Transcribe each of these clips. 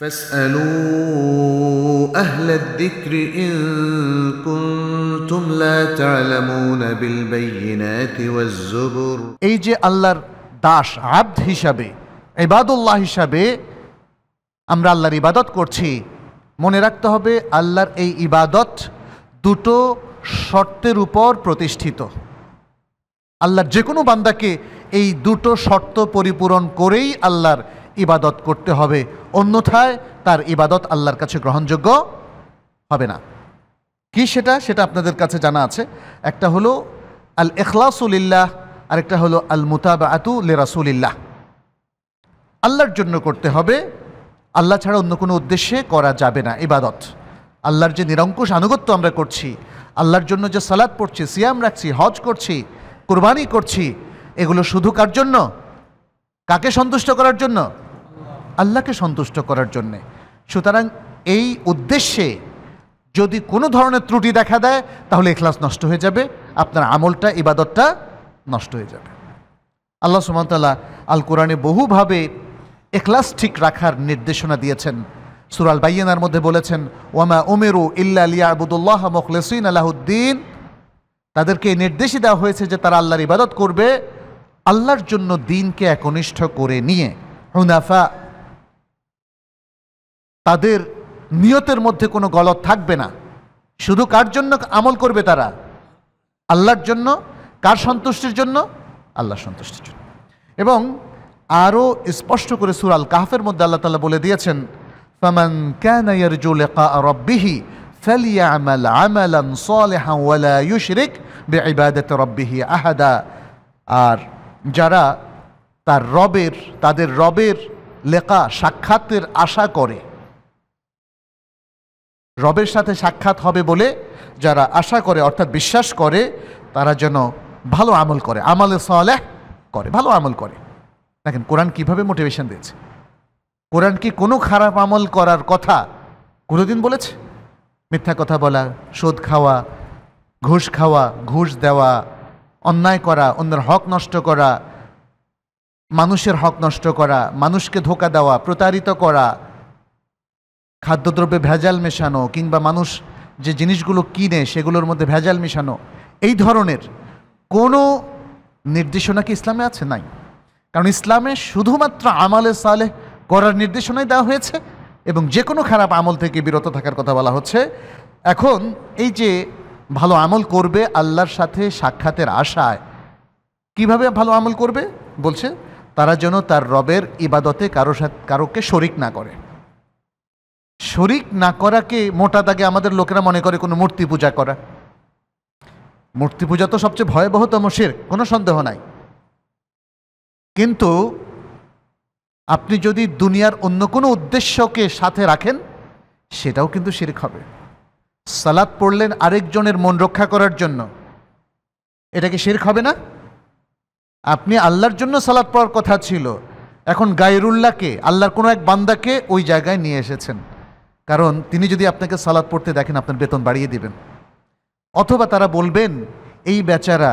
فاسألوا أهل الذكر إن كنتم لا تعلمون بالبينات والزبر এই যে আল্লাহর দাস আব্দ হিসাবে ইবাদুল্লাহ হিসাবে আমরা আল্লাহর ইবাদত করছি মনে রাখতে হবে আল্লাহর এই ইবাদত দুটো শর্তের উপর প্রতিষ্ঠিত আল্লাহর যে কোনো বান্দাকে এই দুটো শর্ত পরিপূরণ করেই আল্লাহর ইবাদত করতে হবে অন্যথায় তার ইবাদত আল্লাহর কাছে গ্রহণযোগ্য হবে না কি সেটা সেটা আপনাদের কাছে জানা আছে একটা হলো আল এখলাসুলিল্লাহ আরেকটা হলো আল মুতাবা আতু রাসুলিল্লাহ আল্লাহর জন্য করতে হবে আল্লাহ ছাড়া অন্য কোনো উদ্দেশ্যে করা যাবে না ইবাদত আল্লাহর যে নিরঙ্কুশ আনুগত্য আমরা করছি আল্লাহর জন্য যে সালাদ পড়ছি সিয়াম রাখছি হজ করছি কোরবানি করছি এগুলো শুধু কার জন্য কাকে সন্তুষ্ট করার জন্য আল্লাহকে সন্তুষ্ট করার জন্যে সুতরাং এই উদ্দেশ্যে যদি কোনো ধরনের ত্রুটি দেখা দেয় তাহলে এখলাস নষ্ট হয়ে যাবে আপনার আমলটা ইবাদতটা নষ্ট হয়ে যাবে আল্লাহ সুমতাল্লাহ আল কোরআনে বহুভাবে এখলাস ঠিক রাখার নির্দেশনা দিয়েছেন সুরাল বাইয়েনার মধ্যে বলেছেন ওয়ামা ওমেরু ইল্লা আবুদুল্লাহ মখলেসিন আলাহদ্দিন তাদেরকে এই নির্দেশই দেওয়া হয়েছে যে তারা আল্লাহর ইবাদত করবে আল্লাহর জন্য দিনকে একনিষ্ঠ করে নিয়ে হুনাফা তাদের নিয়তের মধ্যে কোনো গলত থাকবে না শুধু কার জন্য আমল করবে তারা আল্লাহর জন্য কার সন্তুষ্টির জন্য আল্লাহ সন্তুষ্টির জন্য এবং আরও স্পষ্ট করে সুরাল কাহফের মধ্যে আল্লাহ তালা বলে দিয়েছেন ফমান ক্যানিহি فليعمل ওয়ালা ইউ ولا يشرك بعبادة রব্বিহি আহাদা আর যারা তার রবের তাদের রবের লেখা সাক্ষাতের আশা করে রবের সাথে সাক্ষাৎ হবে বলে যারা আশা করে অর্থাৎ বিশ্বাস করে তারা যেন ভালো আমল করে আমলে সলে করে ভালো আমল করে দেখেন কোরআন কিভাবে মোটিভেশন দিয়েছে কোরআন কি কোনো খারাপ আমল করার কথা কোনোদিন বলেছে মিথ্যা কথা বলা সোদ খাওয়া ঘুষ খাওয়া ঘুষ দেওয়া অন্যায় করা অন্যের হক নষ্ট করা মানুষের হক নষ্ট করা মানুষকে ধোকা দেওয়া প্রতারিত করা খাদ্যদ্রব্যে ভেজাল মেশানো কিংবা মানুষ যে জিনিসগুলো কিনে সেগুলোর মধ্যে ভেজাল মেশানো এই ধরনের কোনো নির্দেশনা কি ইসলামে আছে নাই কারণ ইসলামে শুধুমাত্র আমলে সালে করার নির্দেশনাই দেওয়া হয়েছে এবং যে কোনো খারাপ আমল থেকে বিরত থাকার কথা বলা হচ্ছে এখন এই যে ভালো আমল করবে আল্লাহর সাথে সাক্ষাতের আশায় কিভাবে ভালো আমল করবে বলছে তারা যেন তার রবের ইবাদতে কারো সাথে কারোকে শরিক না করে শরিক না করাকে মোটা দাগে আমাদের লোকেরা মনে করে কোনো মূর্তি পূজা করা মূর্তি পূজা তো সবচেয়ে ভয়াবহতম শের কোনো সন্দেহ নাই কিন্তু আপনি যদি দুনিয়ার অন্য কোনো উদ্দেশ্যকে সাথে রাখেন সেটাও কিন্তু শিরিক হবে সালাদ পড়লেন আরেকজনের মন রক্ষা করার জন্য এটা কি শিরক হবে না আপনি আল্লাহর জন্য সালাদ পড়ার কথা ছিল এখন গায়রুল্লাহকে আল্লাহর কোনো এক বান্দাকে ওই জায়গায় নিয়ে এসেছেন কারণ তিনি যদি আপনাকে সালাদ পড়তে দেখেন আপনার বেতন বাড়িয়ে দিবেন অথবা তারা বলবেন এই বেচারা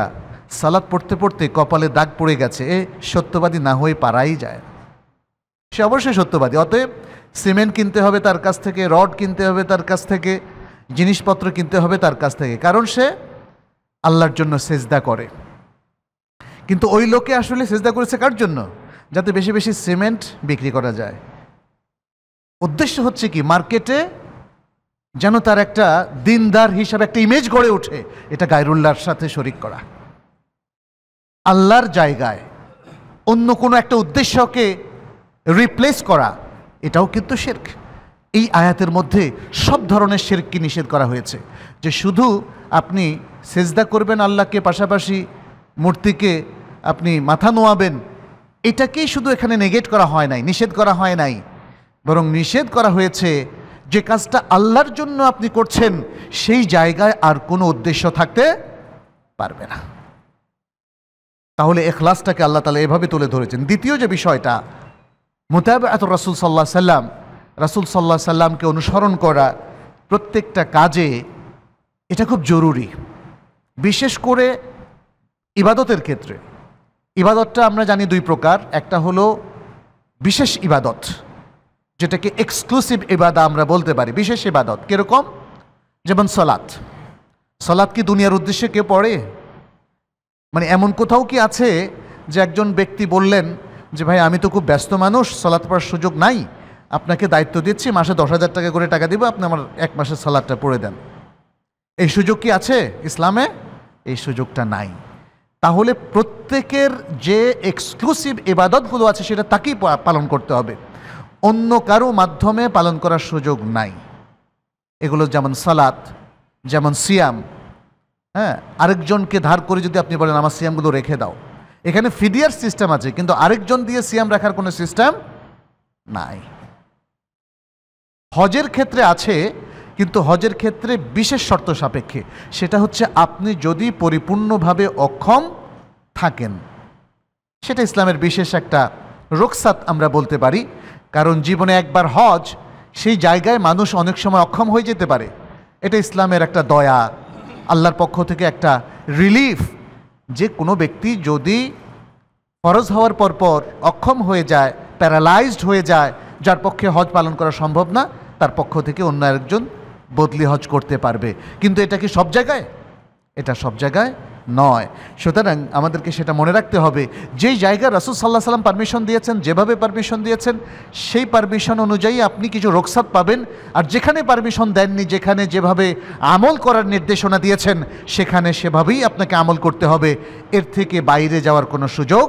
সালাদ পড়তে পড়তে কপালে দাগ পড়ে গেছে এ সত্যবাদী না হয়ে পারাই যায় সে অবশ্যই সত্যবাদী অতএব সিমেন্ট কিনতে হবে তার কাছ থেকে রড কিনতে হবে তার কাছ থেকে জিনিসপত্র কিনতে হবে তার কাছ থেকে কারণ সে আল্লাহর জন্য সেজদা করে কিন্তু ওই লোকে আসলে সেজদা করেছে কার জন্য যাতে বেশি বেশি সিমেন্ট বিক্রি করা যায় উদ্দেশ্য হচ্ছে কি মার্কেটে যেন তার একটা দিনদার হিসাবে একটা ইমেজ গড়ে ওঠে এটা গায়রুল্লাহর সাথে শরিক করা আল্লাহর জায়গায় অন্য কোনো একটা উদ্দেশ্যকে রিপ্লেস করা এটাও কিন্তু শেরক এই আয়াতের মধ্যে সব ধরনের শেরককে নিষেধ করা হয়েছে যে শুধু আপনি সেজদা করবেন আল্লাহকে পাশাপাশি মূর্তিকে আপনি মাথা নোয়াবেন এটাকেই শুধু এখানে নেগেট করা হয় নাই নিষেধ করা হয় নাই বরং নিষেধ করা হয়েছে যে কাজটা আল্লাহর জন্য আপনি করছেন সেই জায়গায় আর কোনো উদ্দেশ্য থাকতে পারবে না তাহলে এখলাসটাকে আল্লাহ তালা এভাবে তুলে ধরেছেন দ্বিতীয় যে বিষয়টা মোতাব এত রাসুল সাল্লাহ সাল্লাম রাসুল সাল্লাহ সাল্লামকে অনুসরণ করা প্রত্যেকটা কাজে এটা খুব জরুরি বিশেষ করে ইবাদতের ক্ষেত্রে ইবাদতটা আমরা জানি দুই প্রকার একটা হলো বিশেষ ইবাদত যেটাকে এক্সক্লুসিভ এবাদা আমরা বলতে পারি বিশেষ এবাদত কীরকম যেমন সলাদ সলাদ কি দুনিয়ার উদ্দেশ্যে কেউ পড়ে মানে এমন কোথাও কি আছে যে একজন ব্যক্তি বললেন যে ভাই আমি তো খুব ব্যস্ত মানুষ সলাদ পড়ার সুযোগ নাই আপনাকে দায়িত্ব দিচ্ছি মাসে দশ হাজার টাকা করে টাকা দিব আপনি আমার এক মাসের সালাদটা পড়ে দেন এই সুযোগ কি আছে ইসলামে এই সুযোগটা নাই তাহলে প্রত্যেকের যে এক্সক্লুসিভ এবাদতগুলো আছে সেটা তাকেই পালন করতে হবে অন্য কারো মাধ্যমে পালন করার সুযোগ নাই এগুলো যেমন সালাত যেমন সিয়াম হ্যাঁ আরেকজনকে ধার করে যদি আপনি বলেন আমার সিয়ামগুলো রেখে দাও এখানে ফিডিয়ার সিস্টেম আছে কিন্তু আরেকজন দিয়ে সিয়াম রাখার কোনো সিস্টেম নাই হজের ক্ষেত্রে আছে কিন্তু হজের ক্ষেত্রে বিশেষ শর্ত সাপেক্ষে সেটা হচ্ছে আপনি যদি পরিপূর্ণভাবে অক্ষম থাকেন সেটা ইসলামের বিশেষ একটা রোকসাত আমরা বলতে পারি কারণ জীবনে একবার হজ সেই জায়গায় মানুষ অনেক সময় অক্ষম হয়ে যেতে পারে এটা ইসলামের একটা দয়া আল্লাহর পক্ষ থেকে একটা রিলিফ যে কোনো ব্যক্তি যদি ফরজ হওয়ার পরপর অক্ষম হয়ে যায় প্যারালাইজড হয়ে যায় যার পক্ষে হজ পালন করা সম্ভব না তার পক্ষ থেকে অন্য একজন বদলি হজ করতে পারবে কিন্তু এটা কি সব জায়গায় এটা সব জায়গায় নয় সুতরাং আমাদেরকে সেটা মনে রাখতে হবে যেই জায়গা রাসুল সাল্লাহ সাল্লাম পারমিশন দিয়েছেন যেভাবে পারমিশন দিয়েছেন সেই পারমিশন অনুযায়ী আপনি কিছু রোকসাত পাবেন আর যেখানে পারমিশন দেননি যেখানে যেভাবে আমল করার নির্দেশনা দিয়েছেন সেখানে সেভাবেই আপনাকে আমল করতে হবে এর থেকে বাইরে যাওয়ার কোনো সুযোগ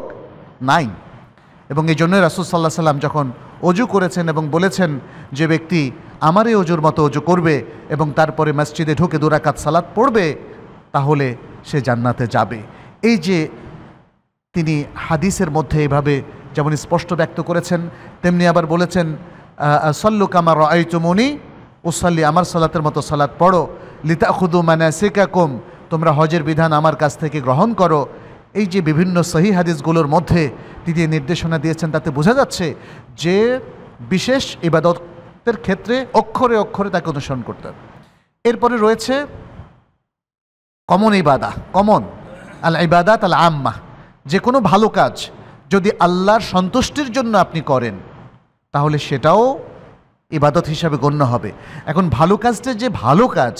নাই এবং এই জন্যই রাসুল সাল্লাহ সাল্লাম যখন অজু করেছেন এবং বলেছেন যে ব্যক্তি আমার এই অজুর মতো অজু করবে এবং তারপরে মসজিদে ঢুকে দুরাকাত সালাত পড়বে তাহলে সে জান্নাতে যাবে এই যে তিনি হাদিসের মধ্যে এভাবে যেমন স্পষ্ট ব্যক্ত করেছেন তেমনি আবার বলেছেন সল্লু কামার ও সাল্লি আমার সালাতের মতো সালাত পড়ো লিতা খুদু মানাসিকাকুম তোমরা হজের বিধান আমার কাছ থেকে গ্রহণ করো এই যে বিভিন্ন সহি হাদিসগুলোর মধ্যে তিনি নির্দেশনা দিয়েছেন তাতে বোঝা যাচ্ছে যে বিশেষ ইবাদতের ক্ষেত্রে অক্ষরে অক্ষরে তাকে অনুসরণ করতে হবে এরপরে রয়েছে কমন ইবাদা কমন আল ইবাদাত তাহলে আম্মা যে কোনো ভালো কাজ যদি আল্লাহর সন্তুষ্টির জন্য আপনি করেন তাহলে সেটাও ইবাদত হিসাবে গণ্য হবে এখন ভালো কাজটা যে ভালো কাজ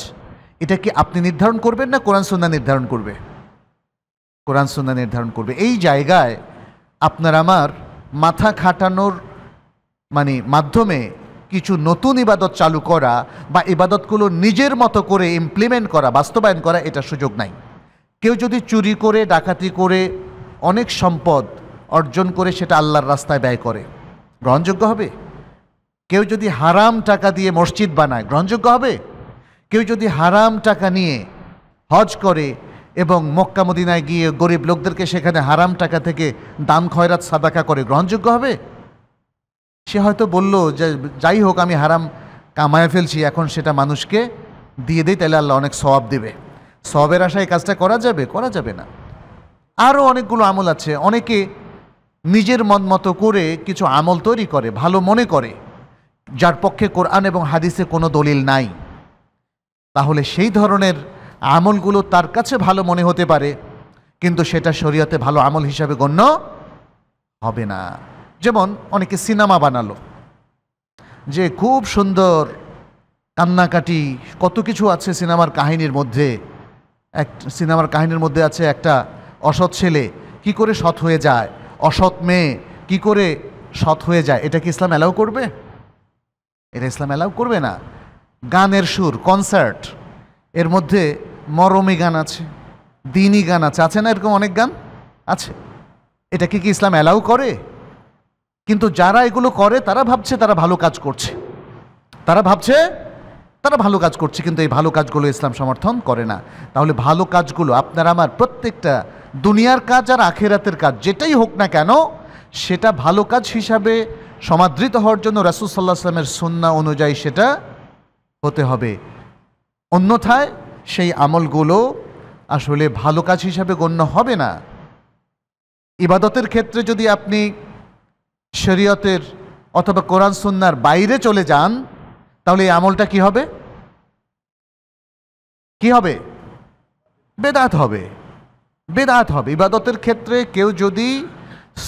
এটা কি আপনি নির্ধারণ করবেন না কোরআন সন্ধ্যা নির্ধারণ করবে কোরআন সন্ধ্যা নির্ধারণ করবে এই জায়গায় আপনার আমার মাথা খাটানোর মানে মাধ্যমে কিছু নতুন ইবাদত চালু করা বা ইবাদতগুলো নিজের মতো করে ইমপ্লিমেন্ট করা বাস্তবায়ন করা এটা সুযোগ নাই কেউ যদি চুরি করে ডাকাতি করে অনেক সম্পদ অর্জন করে সেটা আল্লাহর রাস্তায় ব্যয় করে গ্রহণযোগ্য হবে কেউ যদি হারাম টাকা দিয়ে মসজিদ বানায় গ্রহণযোগ্য হবে কেউ যদি হারাম টাকা নিয়ে হজ করে এবং মক্কা মদিনায় গিয়ে গরিব লোকদেরকে সেখানে হারাম টাকা থেকে দান খয়রাত সাদাকা করে গ্রহণযোগ্য হবে সে হয়তো বলল যে যাই হোক আমি হারাম কামায় ফেলছি এখন সেটা মানুষকে দিয়ে দিই তাহলে আল্লাহ অনেক সব দেবে সবের আশায় কাজটা করা যাবে করা যাবে না আরও অনেকগুলো আমল আছে অনেকে নিজের মন মতো করে কিছু আমল তৈরি করে ভালো মনে করে যার পক্ষে কোরআন এবং হাদিসে কোনো দলিল নাই তাহলে সেই ধরনের আমলগুলো তার কাছে ভালো মনে হতে পারে কিন্তু সেটা শরীয়তে ভালো আমল হিসাবে গণ্য হবে না যেমন অনেকে সিনেমা বানালো যে খুব সুন্দর কান্নাকাটি কত কিছু আছে সিনেমার কাহিনীর মধ্যে এক সিনেমার কাহিনীর মধ্যে আছে একটা অসৎ ছেলে কি করে সৎ হয়ে যায় অসৎ মেয়ে কি করে সৎ হয়ে যায় এটা কি ইসলাম অ্যালাউ করবে এটা ইসলাম অ্যালাউ করবে না গানের সুর কনসার্ট এর মধ্যে মরমি গান আছে দিনই গান আছে আছে না এরকম অনেক গান আছে কি কি ইসলাম অ্যালাউ করে কিন্তু যারা এগুলো করে তারা ভাবছে তারা ভালো কাজ করছে তারা ভাবছে তারা ভালো কাজ করছে কিন্তু এই ভালো কাজগুলো ইসলাম সমর্থন করে না তাহলে ভালো কাজগুলো আপনার আমার প্রত্যেকটা দুনিয়ার কাজ আর আখেরাতের কাজ যেটাই হোক না কেন সেটা ভালো কাজ হিসাবে সমাদৃত হওয়ার জন্য রাসুল সাল্লাহ সাল্লামের সন্না অনুযায়ী সেটা হতে হবে অন্যথায় সেই আমলগুলো আসলে ভালো কাজ হিসাবে গণ্য হবে না ইবাদতের ক্ষেত্রে যদি আপনি শরীয়তের অথবা কোরআন সুন্নার বাইরে চলে যান তাহলে এই আমলটা কি হবে কি হবে বেদাত হবে বেদাত হবে ইবাদতের ক্ষেত্রে কেউ যদি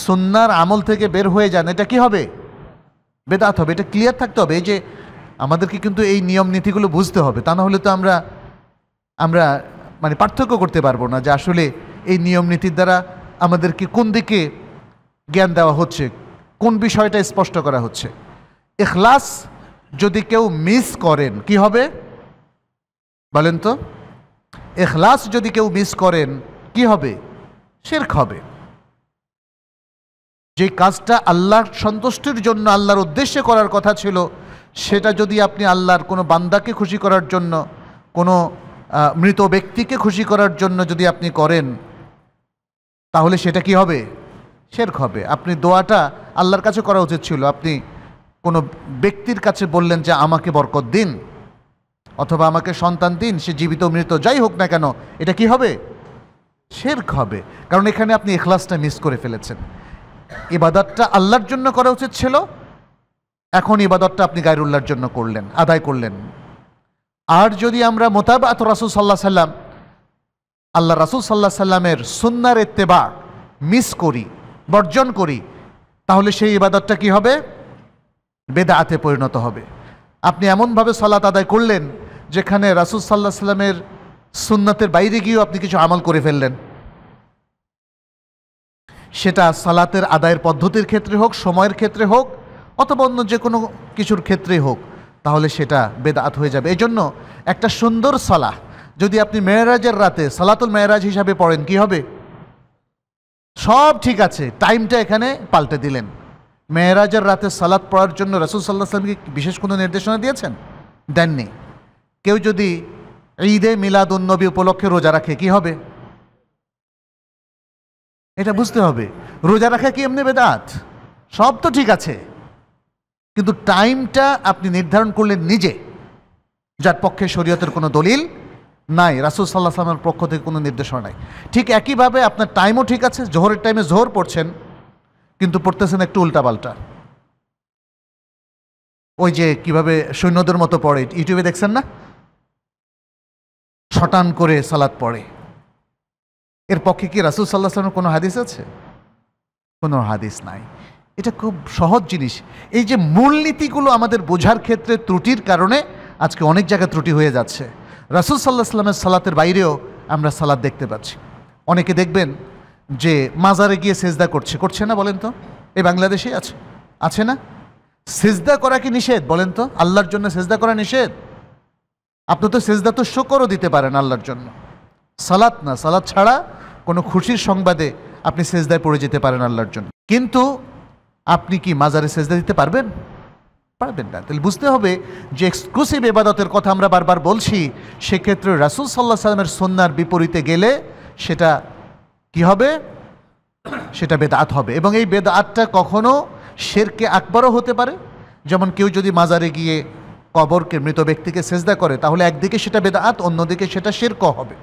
সুন্নার আমল থেকে বের হয়ে যান এটা কি হবে বেদাত হবে এটা ক্লিয়ার থাকতে হবে এই যে আমাদেরকে কিন্তু এই নিয়ম নীতিগুলো বুঝতে হবে তা না হলে তো আমরা আমরা মানে পার্থক্য করতে পারবো না যে আসলে এই নিয়ম নীতির দ্বারা আমাদেরকে কোন দিকে জ্ঞান দেওয়া হচ্ছে কোন বিষয়টা স্পষ্ট করা হচ্ছে এখলাস যদি কেউ মিস করেন কি হবে বলেন তো এখলাস যদি কেউ মিস করেন কি হবে শেরক হবে যে কাজটা আল্লাহর সন্তুষ্টির জন্য আল্লাহর উদ্দেশ্যে করার কথা ছিল সেটা যদি আপনি আল্লাহর কোনো বান্দাকে খুশি করার জন্য কোনো মৃত ব্যক্তিকে খুশি করার জন্য যদি আপনি করেন তাহলে সেটা কি হবে শের হবে আপনি দোয়াটা আল্লাহর কাছে করা উচিত ছিল আপনি কোনো ব্যক্তির কাছে বললেন যে আমাকে বরকত দিন অথবা আমাকে সন্তান দিন সে জীবিত মৃত যাই হোক না কেন এটা কি হবে শের হবে কারণ এখানে আপনি এখলাসটা মিস করে ফেলেছেন ইবাদতটা আল্লাহর জন্য করা উচিত ছিল এখন ইবাদতটা আপনি গায়রুল্লাহর জন্য করলেন আদায় করলেন আর যদি আমরা আত রাসুল সাল্লাহ সাল্লাম আল্লাহ রাসুল সাল্লাহ সাল্লামের সুন্নার এত্তেবা মিস করি বর্জন করি তাহলে সেই ইবাদতটা কি হবে বেদাতে পরিণত হবে আপনি এমনভাবে সলাত আদায় করলেন যেখানে রাসুল সাল্লাহ সাল্লামের সুন্নাতের বাইরে গিয়েও আপনি কিছু আমল করে ফেললেন সেটা সালাতের আদায়ের পদ্ধতির ক্ষেত্রে হোক সময়ের ক্ষেত্রে হোক অথবা অন্য যে কোনো কিছুর ক্ষেত্রেই হোক তাহলে সেটা বেদাত হয়ে যাবে এই জন্য একটা সুন্দর সলাহ যদি আপনি মেয়েরাজের রাতে সালাতুল মেয়েরাজ হিসাবে পড়েন কি হবে সব ঠিক আছে টাইমটা এখানে পাল্টে দিলেন মেয়েরাজের রাতে সালাদ পড়ার জন্য রাসুল সাল্লাহ সাল্লামকে বিশেষ কোনো নির্দেশনা দিয়েছেন দেননি কেউ যদি ঈদে মিলাদ উন্নবী উপলক্ষে রোজা রাখে কি হবে এটা বুঝতে হবে রোজা রাখা কি এমনি বেদাত সব তো ঠিক আছে কিন্তু টাইমটা আপনি নির্ধারণ করলেন নিজে যার পক্ষে শরীয়তের কোনো দলিল নাই রাসুল সাল্লাহ সাল্লামের পক্ষ থেকে কোনো নির্দেশনা নাই ঠিক একইভাবে আপনার টাইমও ঠিক আছে জোহরের টাইমে জোহর পড়ছেন কিন্তু পড়তেছেন একটু উল্টাপাল্টা ওই যে কিভাবে সৈন্যদের মতো পড়ে ইউটিউবে দেখছেন না ছটান করে সালাদ পড়ে এর পক্ষে কি রাসুল সাল্লাহ সাল্লামের কোনো হাদিস আছে কোনো হাদিস নাই এটা খুব সহজ জিনিস এই যে মূলনীতিগুলো আমাদের বোঝার ক্ষেত্রে ত্রুটির কারণে আজকে অনেক জায়গায় ত্রুটি হয়ে যাচ্ছে রাসুল সাল্লাহ সাল্লামের সালাতের বাইরেও আমরা সালাদ দেখতে পাচ্ছি অনেকে দেখবেন যে মাজারে গিয়ে সেজদা করছে করছে না বলেন তো এই বাংলাদেশেই আছে আছে না সেজদা করা কি নিষেধ বলেন তো আল্লাহর জন্য সেজদা করা নিষেধ আপনি তো সেজদা তো শোকরও দিতে পারেন আল্লাহর জন্য সালাত না সালাত ছাড়া কোনো খুশির সংবাদে আপনি সেজদায় পড়ে যেতে পারেন আল্লাহর জন্য কিন্তু আপনি কি মাজারে সেজদা দিতে পারবেন পারবেন না তাহলে বুঝতে হবে যে এক্সক্লুসিভ এবাদতের কথা আমরা বারবার বলছি সেক্ষেত্রে রাসুল সাল্লাহ সাল্লামের সন্ন্যার বিপরীতে গেলে সেটা কি হবে সেটা বেদাত হবে এবং এই বেদাতটা কখনো শেরকে আকবরও হতে পারে যেমন কেউ যদি মাজারে গিয়ে কবরকে মৃত ব্যক্তিকে সেজদা করে তাহলে একদিকে সেটা বেদাত অন্যদিকে সেটা শেরক হবে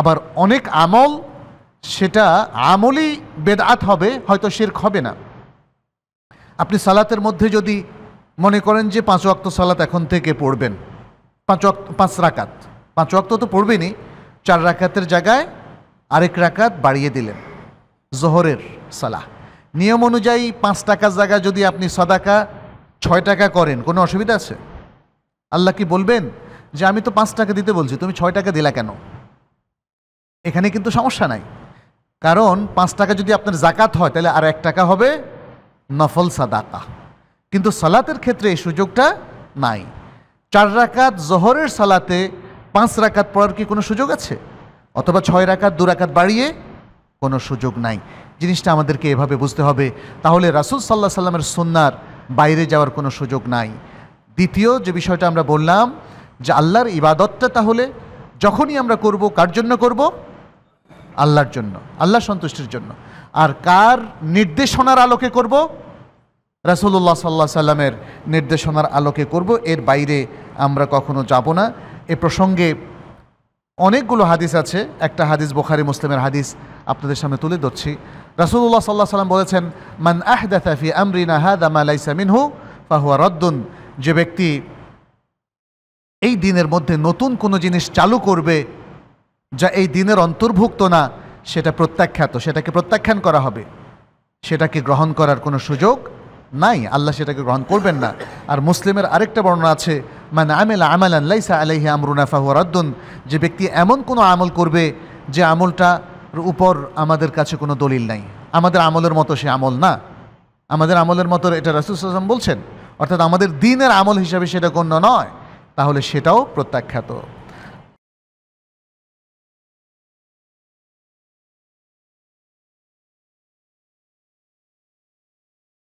আবার অনেক আমল সেটা আমলই বেদাত হবে হয়তো শেরক হবে না আপনি সালাতের মধ্যে যদি মনে করেন যে পাঁচ অক্ত সালাত এখন থেকে পড়বেন পাঁচ অক্ত পাঁচ রাকাত পাঁচ অক্ত তো পড়বেনি চার রাকাতের জায়গায় আরেক রাকাত বাড়িয়ে দিলেন জোহরের সালাহ নিয়ম অনুযায়ী পাঁচ টাকার জায়গায় যদি আপনি সাদাকা ছয় টাকা করেন কোনো অসুবিধা আছে আল্লাহ কি বলবেন যে আমি তো পাঁচ টাকা দিতে বলছি তুমি ছয় টাকা দিলা কেন এখানে কিন্তু সমস্যা নাই কারণ পাঁচ টাকা যদি আপনার জাকাত হয় তাহলে আর এক টাকা হবে নফল সাদাকা কিন্তু সালাতের ক্ষেত্রে এই সুযোগটা নাই চার রাকাত জহরের সালাতে পাঁচ রাকাত পড়ার কি কোনো সুযোগ আছে অথবা ছয় রাকাত দু রাকাত বাড়িয়ে কোনো সুযোগ নাই জিনিসটা আমাদেরকে এভাবে বুঝতে হবে তাহলে রাসুল সাল্লাহ সাল্লামের সন্ন্যার বাইরে যাওয়ার কোনো সুযোগ নাই দ্বিতীয় যে বিষয়টা আমরা বললাম যে আল্লাহর ইবাদতটা তাহলে যখনই আমরা করব কার জন্য করব আল্লাহর জন্য আল্লাহ সন্তুষ্টির জন্য আর কার নির্দেশনার আলোকে করব রাসুল্লাহ সাল্লাহ সাল্লামের নির্দেশনার আলোকে করব এর বাইরে আমরা কখনো যাব না এ প্রসঙ্গে অনেকগুলো হাদিস আছে একটা হাদিস বোখারি মুসলিমের হাদিস আপনাদের সামনে তুলে ধরছি রাসুল্লাহ সাল্লাহ সাল্লাম বলেছেন মান আহদাফি আমরিনা হাদা হু মিনহু ফাহুয়া রদ্দুন যে ব্যক্তি এই দিনের মধ্যে নতুন কোনো জিনিস চালু করবে যা এই দিনের অন্তর্ভুক্ত না সেটা প্রত্যাখ্যাত সেটাকে প্রত্যাখ্যান করা হবে সেটাকে গ্রহণ করার কোনো সুযোগ নাই আল্লাহ সেটাকে গ্রহণ করবেন না আর মুসলিমের আরেকটা বর্ণনা আছে মানে আমেলা আমেল লাইসা আলাইহি আমরুনা ফাহুয়ারাদ্দুন যে ব্যক্তি এমন কোনো আমল করবে যে আমলটার উপর আমাদের কাছে কোনো দলিল নাই আমাদের আমলের মতো সে আমল না আমাদের আমলের মতো এটা রাসুসাম বলছেন অর্থাৎ আমাদের দিনের আমল হিসাবে সেটা গণ্য নয় তাহলে সেটাও প্রত্যাখ্যাত